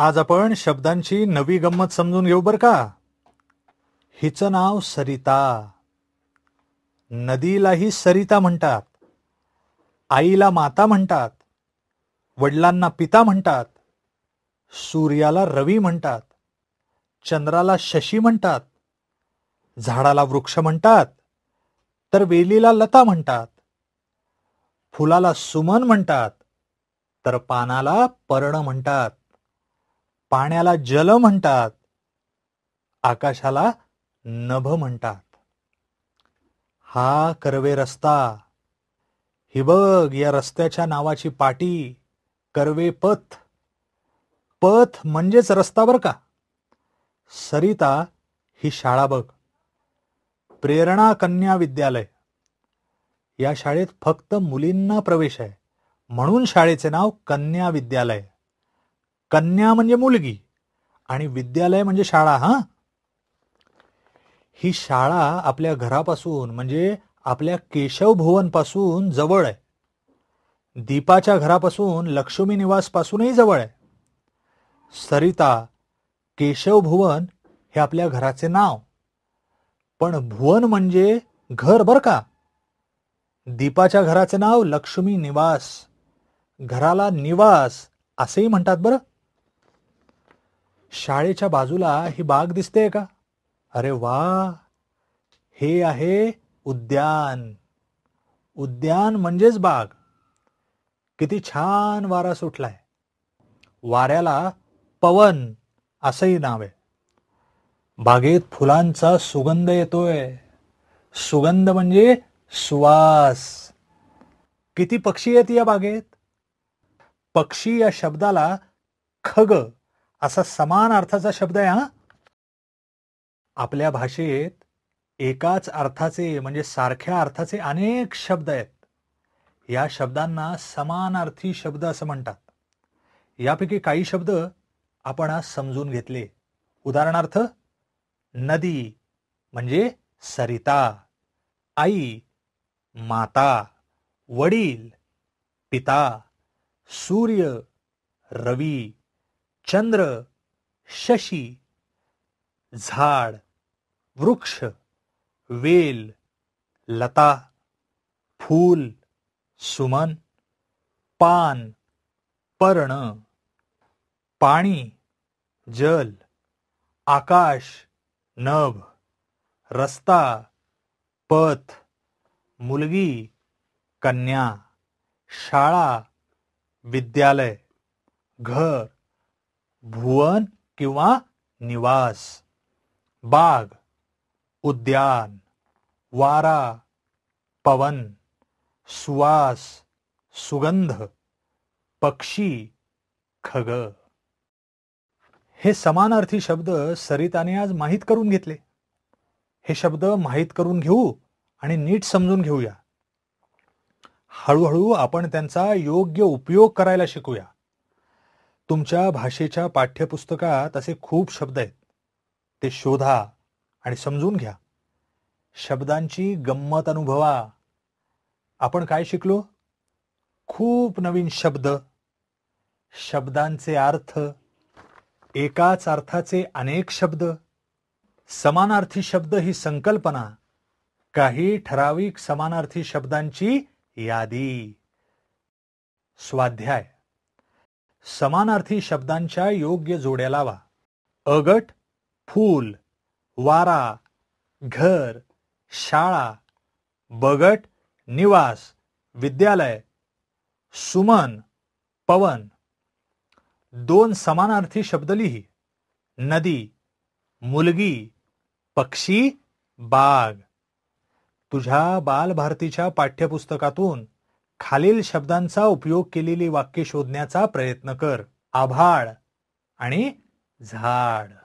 आज आपण शब्दांची नवी गंमत समजून घेऊ बरं का हिचं नाव सरिता नदीलाही सरिता म्हणतात आईला माता म्हणतात वडिलांना पिता म्हणतात सूर्याला रवी म्हणतात चंद्राला शशी म्हणतात झाडाला वृक्ष म्हणतात तर वेलीला लता म्हणतात फुलाला सुमन म्हणतात तर पानाला पर्ण म्हणतात पाण्याला जल म्हणतात आकाशाला नभ म्हणतात हा करवे रस्ता हि बघ या रस्त्याच्या नावाची पाटी करवे पथ पथ म्हणजेच रस्ता बर का सरिता ही शाळा बघ प्रेरणा कन्या विद्यालय या शाळेत फक्त मुलींना प्रवेश आहे म्हणून शाळेचे नाव कन्या विद्यालय कन्या म्हणजे मुलगी आणि विद्यालय म्हणजे शाळा हा ही शाळा आपल्या घरापासून म्हणजे आपल्या पासून जवळ आहे दीपाच्या घरापासून लक्ष्मी पासूनही जवळ आहे सरिता केशवभुवन हे आपल्या घराचे नाव पण भुवन म्हणजे घर बर का दीपाच्या घराचे नाव लक्ष्मी निवास घराला निवास असेही म्हणतात बरं शाळेच्या बाजूला ही बाग दिसते का अरे वा हे आहे उद्यान उद्यान म्हणजेच बाग किती छान वारा सुटलाय वाऱ्याला पवन असंही नाव आहे बागेत फुलांचा सुगंध येतोय सुगंध म्हणजे सुवास किती पक्षी येत या बागेत पक्षी या शब्दाला खग असा समान अर्थाचा शब्द आहे हा आपल्या भाषेत एकाच अर्थाचे म्हणजे सारख्या अर्थाचे अनेक शब्द आहेत या शब्दांना समान अर्थी शब्द असं म्हणतात यापैकी काही शब्द आपण आज समजून घेतले उदाहरणार्थ नदी म्हणजे सरिता आई माता वडील पिता सूर्य रवी चंद्र शशी झाड वृक्ष वेल लता फूल सुमन पान पर्ण पाणी जल आकाश नभ रस्ता पथ मुलगी कन्या शाळा विद्यालय घर भुवन किंवा निवास बाग उद्यान वारा पवन सुवास सुगंध पक्षी खग हे समानार्थी शब्द सरिताने आज माहीत करून घेतले हे शब्द माहीत करून घेऊ आणि नीट समजून घेऊया हळूहळू आपण त्यांचा योग्य उपयोग करायला शिकूया तुमच्या भाषेच्या पाठ्यपुस्तकात असे खूप शब्द आहेत ते शोधा आणि समजून घ्या शब्दांची गंमत अनुभवा आपण काय शिकलो खूप नवीन शब्द शब्दांचे अर्थ एकाच अर्थाचे अनेक शब्द समानार्थी शब्द ही संकल्पना काही ठराविक समानार्थी शब्दांची यादी स्वाध्याय समानार्थी शब्दांच्या योग्य जोड्या लावा अगट फूल वारा घर शाळा बगट निवास विद्यालय सुमन पवन दोन समानार्थी शब्द लिही नदी मुलगी पक्षी बाग तुझ्या बालभारतीच्या पाठ्यपुस्तकातून खालील शब्दांचा उपयोग केलेली वाक्य शोधण्याचा प्रयत्न कर आभाळ आणि झाड